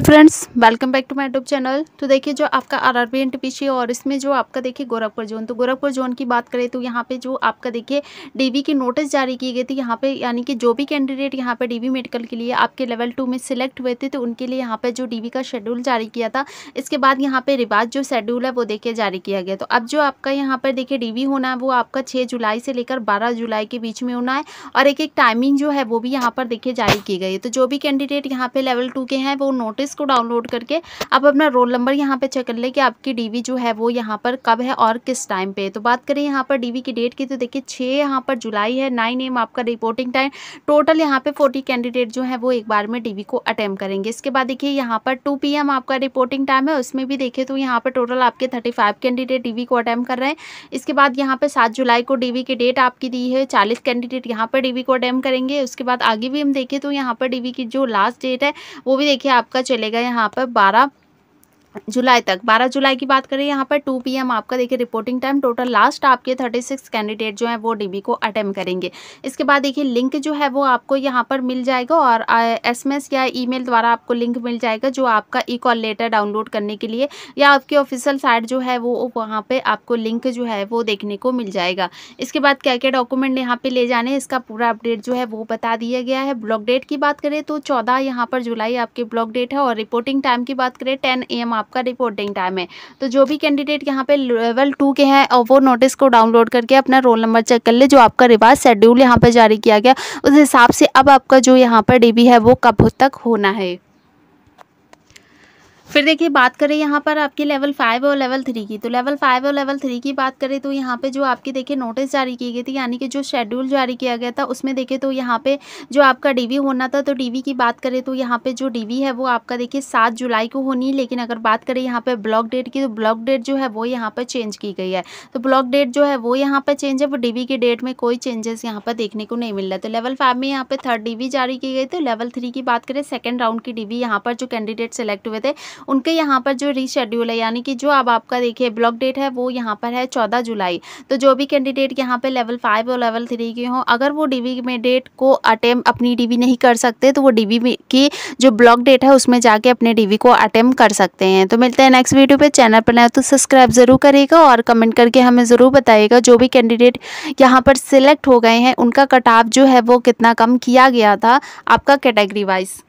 hello friends welcome back to my YouTube channel तो देखिए जो आपका R R B N T और इसमें जो आपका देखिए गोरखपुर जोन तो गोरखपुर जोन की बात करें तो यहाँ पे जो आपका देखिए डीबी की नोटिस जारी की गई थी यहाँ पे यानी कि जो भी कैंडिडेट यहाँ पे डीबी मेडिकल के लिए आपके लेवल टू में सिलेक्ट हुए थे तो उनके लिए यहाँ पर जो डी का शेड्यूल जारी किया था इसके बाद यहाँ पर रिवाज जो शेड्यूल है वो देखिए जारी किया गया तो अब जो आपका यहाँ पर देखिए डी होना है वो आपका छः जुलाई से लेकर बारह जुलाई के बीच में होना है और एक एक टाइमिंग जो है वो भी यहाँ पर देखिए जारी की गई है तो जो भी कैंडिडेट यहाँ पर लेवल टू के हैं वो नोटिस इसको डाउनलोड करके आप अपना रोल नंबर यहाँ पे चेक कर लें कि आपकी डीवी जो है वो यहाँ पर कब है और किस टाइम पे तो बात करें यहाँ पर डीवी की डेट की तो देखिए छः यहाँ पर जुलाई है नाइन एम आपका रिपोर्टिंग टाइम टोटल यहाँ पे फोर्टी कैंडिडेट जो है वो एक बार में डी को अटैम्प करेंगे इसके बाद देखिए यहाँ पर टू पी आपका रिपोर्टिंग टाइम है उसमें भी देखिए तो यहाँ पर टोटल आपके थर्टी कैंडिडेट डी को अटैम्प कर रहे हैं इसके बाद यहाँ पर सात जुलाई को डी की डेट आपकी दी है चालीस कैंडिडेट यहाँ पर डी को अटैम्प करेंगे उसके बाद आगे भी हम देखें तो यहाँ पर डीवी की जो लास्ट डेट है वो भी देखिए आपका चलेगा यहाँ पर बारह जुलाई तक 12 जुलाई की बात करें यहाँ पर 2 पीएम आपका देखिए रिपोर्टिंग टाइम टोटल लास्ट आपके 36 कैंडिडेट जो है वो डीबी को अटेम्प्ट करेंगे इसके बाद देखिए लिंक जो है वो आपको यहाँ पर मिल जाएगा और एसएमएस या ईमेल द्वारा आपको लिंक मिल जाएगा जो आपका ई कॉल लेटर डाउनलोड करने के लिए या आपकी ऑफिसियल साइट जो है वो वहाँ पर आपको लिंक जो है वो देखने को मिल जाएगा इसके बाद क्या क्या डॉक्यूमेंट यहाँ पर ले जाने इसका पूरा अपडेट जो है वो बता दिया गया है ब्लॉक डेट की बात करें तो चौदह यहाँ पर जुलाई आपकी ब्लॉक डेट है और रिपोर्टिंग टाइम की बात करें टेन ए आपका रिपोर्टिंग टाइम है तो जो भी कैंडिडेट यहाँ पे लेवल टू के हैं और वो नोटिस को डाउनलोड करके अपना रोल नंबर चेक कर ले जो आपका रिवाज शेड्यूल यहाँ पर जारी किया गया उस हिसाब से अब आपका जो यहाँ पर डी है वो कब तक होना है फिर देखिए बात करें यहाँ पर आपके लेवल फाइव और लेवल थ्री की तो लेवल फाइव और लेवल थ्री की बात करें तो यहाँ पे जो आपकी देखिए नोटिस जारी की गई थी यानी कि जो शेड्यूल जारी किया गया था उसमें देखिए तो यहाँ पे जो आपका डीवी होना था तो डीवी की बात करें तो यहाँ पे जो डीवी है वो आपका देखिए सात जुलाई को होनी है लेकिन अगर बात करें यहाँ पर ब्लॉक डेट की तो ब्लॉक डेट जो है वो यहाँ पर चेंज की गई है तो ब्लॉक डेट जो है वो यहाँ पर चेंज है वो डी की डेट में कोई चेंजेस यहाँ पर देखने को नहीं मिल रहा तो लेवल फाइव में यहाँ पर थर्ड डी जारी की गई थी लेवल थ्री की बात करें सेकेंड राउंड की डी यहाँ पर जो कैंडिडेट सेलेक्ट हुए थे उनके यहाँ पर जो रीशेड्यूल है यानी कि जो अब आपका देखिए ब्लॉक डेट है वो यहाँ पर है चौदह जुलाई तो जो भी कैंडिडेट यहाँ पर लेवल फाइव और लेवल थ्री के हों अगर वो डी में डेट को अटैम्प अपनी डी नहीं कर सकते तो वो डी की जो ब्लॉक डेट है उसमें जाके अपने डी को अटैम्प कर सकते हैं तो मिलते हैं नेक्स्ट वीडियो पर चैनल पर नया तो सब्सक्राइब ज़रूर करेगा और कमेंट करके हमें ज़रूर बताइएगा जो भी कैंडिडेट यहाँ पर सिलेक्ट हो गए हैं उनका कटाव जो है वो कितना कम किया गया था आपका कैटेगरी वाइज